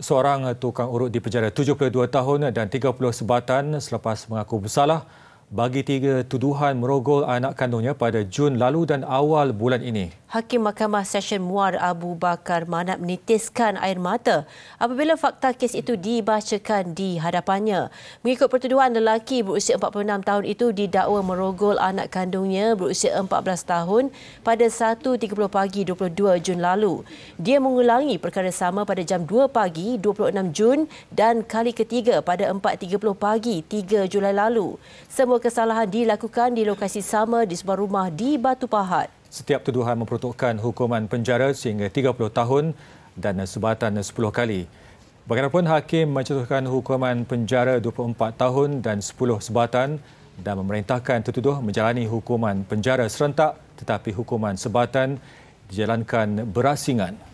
seorang eh, tukang urut di penjara 72 tahun dan 30 sebatan selepas mengaku bersalah bagi tiga tuduhan merogol anak kandungnya pada Jun lalu dan awal bulan ini. Hakim Mahkamah Session Muar Abu Bakar Manat menitiskan air mata apabila fakta kes itu dibacakan di hadapannya. Mengikut pertuduhan, lelaki berusia 46 tahun itu didakwa merogol anak kandungnya berusia 14 tahun pada 1.30 pagi 22 Jun lalu. Dia mengulangi perkara sama pada jam 2 pagi 26 Jun dan kali ketiga pada 4.30 pagi 3 Julai lalu. Semua kesalahan dilakukan di lokasi sama di sebuah rumah di Batu Pahat setiap tuduhan memperuntukkan hukuman penjara sehingga 30 tahun dan sebatan 10 kali. Bagaimanapun, hakim mencetuskan hukuman penjara 24 tahun dan 10 sebatan dan memerintahkan tertuduh menjalani hukuman penjara serentak tetapi hukuman sebatan dijalankan berasingan.